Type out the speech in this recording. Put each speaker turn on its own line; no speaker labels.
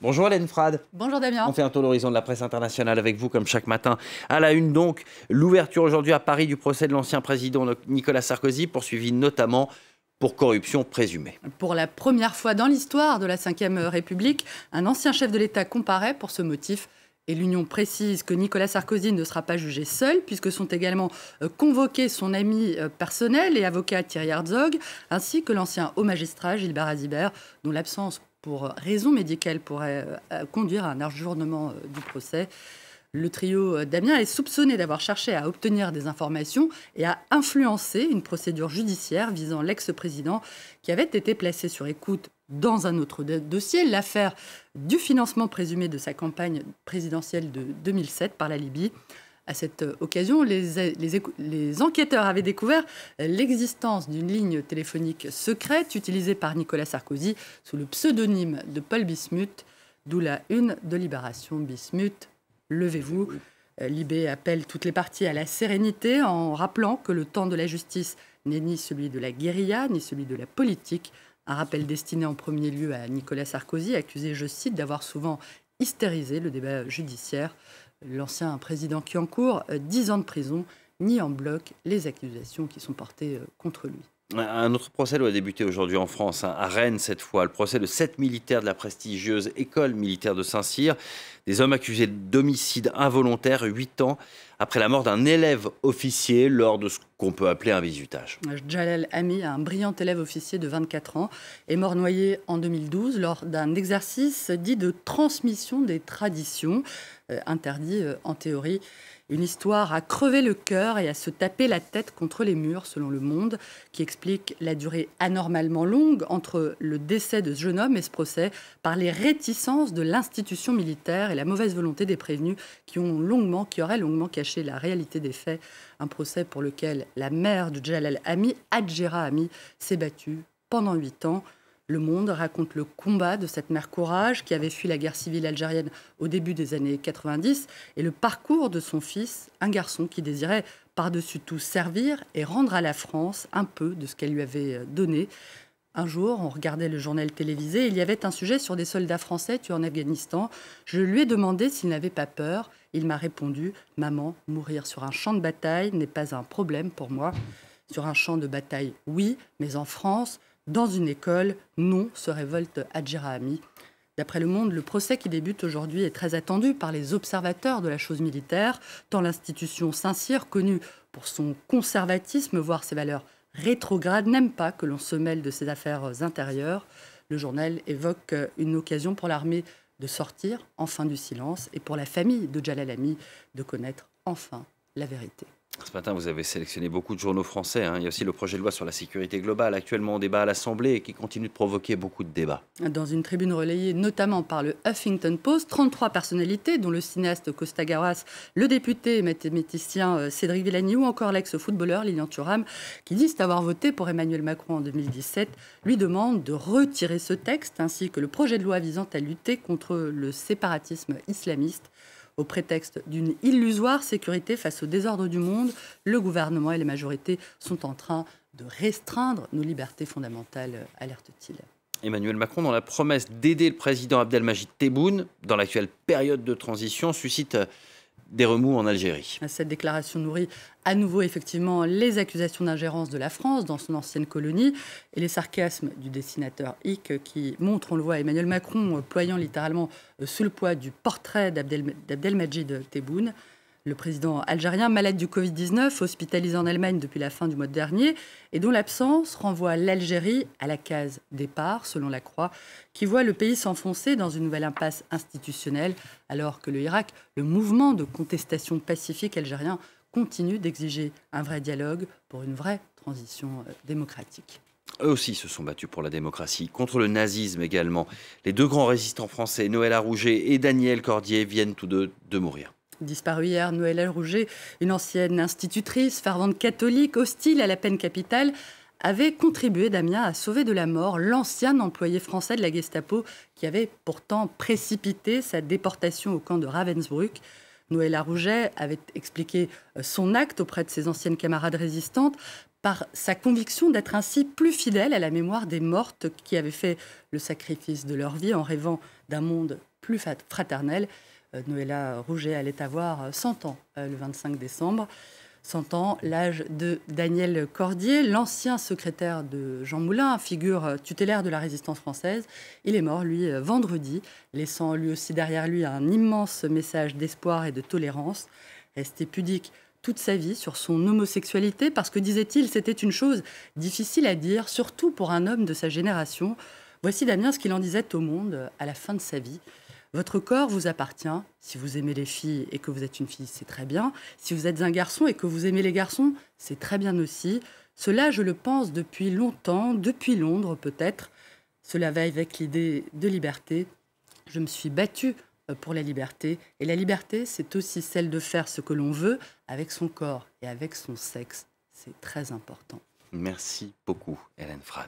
Bonjour Hélène Frade.
Bonjour Damien. On fait
un tour l'horizon de la presse internationale avec vous comme chaque matin. À la une donc, l'ouverture aujourd'hui à Paris du procès de l'ancien président Nicolas Sarkozy, poursuivi notamment pour corruption présumée.
Pour la première fois dans l'histoire de la Ve République, un ancien chef de l'État comparaît pour ce motif. Et l'Union précise que Nicolas Sarkozy ne sera pas jugé seul, puisque sont également euh, convoqués son ami euh, personnel et avocat Thierry Herzog, ainsi que l'ancien haut magistrat Gilbert Azibert, dont l'absence pour raison médicales, pourrait euh, conduire à un ajournement euh, du procès. Le trio euh, Damien est soupçonné d'avoir cherché à obtenir des informations et à influencer une procédure judiciaire visant l'ex-président qui avait été placé sur écoute dans un autre dossier, l'affaire du financement présumé de sa campagne présidentielle de 2007 par la Libye. À cette euh, occasion, les, enquêteurs avaient découvert l'existence d'une ligne téléphonique secrète utilisée par Nicolas Sarkozy sous le pseudonyme de Paul Bismuth, d'où la une de Libération. Bismuth, levez-vous. Euh, Libé appelle toutes les parties à la sérénité en rappelant que le temps de la justice n'est ni celui de la guérilla, ni celui de la politique. Un rappel destiné en premier lieu à Nicolas Sarkozy, accusé, je cite, d'avoir souvent hystérisé le débat judiciaire. L'ancien président qui encourt 10 euh, ans de prison nie en bloc les accusations qui sont portées euh, contre lui.
Un autre procès doit débuter aujourd'hui en France, hein, à Rennes cette fois, le procès de sept militaires de la prestigieuse école militaire de Saint-Cyr, des hommes accusés d'homicide involontaire huit ans après la mort d'un élève officier lors de ce qu'on peut appeler un bizutage.
Jalal Ami, un brillant élève officier de 24 ans, est mort noyé en 2012 lors d'un exercice dit de transmission des traditions, euh, interdit euh, en théorie une histoire à crever le cœur et à se taper la tête contre les murs, selon Le Monde, qui explique la durée anormalement longue entre le décès de ce jeune homme et ce procès par les réticences de l'institution militaire et la mauvaise volonté des prévenus qui, ont longuement, qui auraient longuement caché la réalité des faits. Un procès pour lequel la mère de Jalal Ami, Adjera Ami, s'est battue pendant huit ans. Le Monde raconte le combat de cette mère Courage qui avait fui la guerre civile algérienne au début des années 90 et le parcours de son fils, un garçon qui désirait par-dessus tout servir et rendre à la France un peu de ce qu'elle lui avait euh, donné. Un jour, on regardait le journal télévisé, il y avait un sujet sur des soldats français tués en Afghanistan. Je lui ai demandé s'il n'avait pas peur. Il m'a répondu Maman, mourir sur un champ de bataille n'est pas un problème pour moi. Sur un champ de bataille, oui, mais en France, dans une école. Non, se révolte Adjirahami. D'après Le Monde, le procès qui débute aujourd'hui est très attendu par les observateurs de la chose militaire, tant l'institution Saint-Cyr, connue pour son conservatisme, voire ses valeurs rétrogrades, n'aime pas que l'on se mêle de ses affaires intérieures. Le journal évoque une occasion pour l'armée de sortir enfin du silence et pour la famille de Jalalami de connaître enfin la vérité.
Ce matin, vous avez sélectionné beaucoup de journaux français. Hein. Il y a aussi le projet de loi sur la sécurité globale, actuellement en débat à l'Assemblée, et qui continue de provoquer beaucoup de débats.
Dans une tribune relayée notamment par le Huffington Post, 33 personnalités, dont le cinéaste Costa Gavras, le député mathématicien euh, Cédric Villani, ou encore l'ex-footballeur Lilian Thuram, qui disent avoir voté pour Emmanuel Macron en 2017, lui demandent de retirer ce texte, ainsi que le projet de loi visant à lutter contre le séparatisme islamiste au prétexte d'une illusoire sécurité face au désordre du monde, le gouvernement et les majorités sont en train de restreindre nos libertés fondamentales, alerte-t-il.
Emmanuel Macron, dans la promesse d'aider le président Abdelmajid Tebboune dans l'actuelle période de transition, suscite des remous en Algérie.
Cette déclaration nourrit à nouveau effectivement les accusations d'ingérence de la France dans son ancienne colonie et les sarcasmes du dessinateur Hic qui montre, on le voit, Emmanuel Macron euh, ployant littéralement euh, sous le poids du portrait d'Abdelmajid Tebboune le président algérien, malade du Covid-19, hospitalisé en Allemagne depuis la fin du mois dernier, et dont l'absence renvoie l'Algérie à la case départ, selon la Croix, qui voit le pays s'enfoncer dans une nouvelle impasse institutionnelle, alors que le Irak, le mouvement de contestation pacifique algérien, continue d'exiger un vrai dialogue pour une vraie transition euh, démocratique.
Eux aussi se sont battus pour la démocratie, contre le nazisme également. Les deux grands résistants français, Noël Arouget et Daniel Cordier, viennent tous deux de mourir.
Disparu hier, Noëlla Rouget, une ancienne institutrice, fervente catholique, hostile à la peine capitale, avait contribué, Damien, à sauver de la mort l'ancien employé français de la Gestapo qui avait pourtant précipité sa déportation au camp de Ravensbrück. Noëlla Rouget avait expliqué euh, son acte auprès de ses anciennes camarades résistantes par sa conviction d'être ainsi plus fidèle à la mémoire des mortes qui avaient fait le sacrifice de leur vie en rêvant d'un monde plus fraternel. Euh, Noëlla Rouget allait avoir 100 euh, ans euh, le 25 décembre. 100 ans, l'âge de Daniel Cordier, l'ancien secrétaire de Jean Moulin, figure tutélaire de la résistance française. Il est mort, lui, vendredi, laissant lui aussi derrière lui un immense message d'espoir et de tolérance. Resté pudique toute sa vie sur son homosexualité, parce que, disait-il, c'était une chose difficile à dire, surtout pour un homme de sa génération. Voici Damien ce qu'il en disait au monde à la fin de sa vie. Votre corps vous appartient. Si vous aimez les filles et que vous êtes une fille, c'est très bien. Si vous êtes un garçon et que vous aimez les garçons, c'est très bien aussi. Cela, je le pense depuis longtemps, depuis Londres peut-être. Cela va avec l'idée de liberté. Je me suis battue euh, pour la liberté. Et la liberté, c'est aussi celle de faire ce que l'on veut avec son corps et avec son sexe. C'est très important.
Merci beaucoup, Hélène Frade.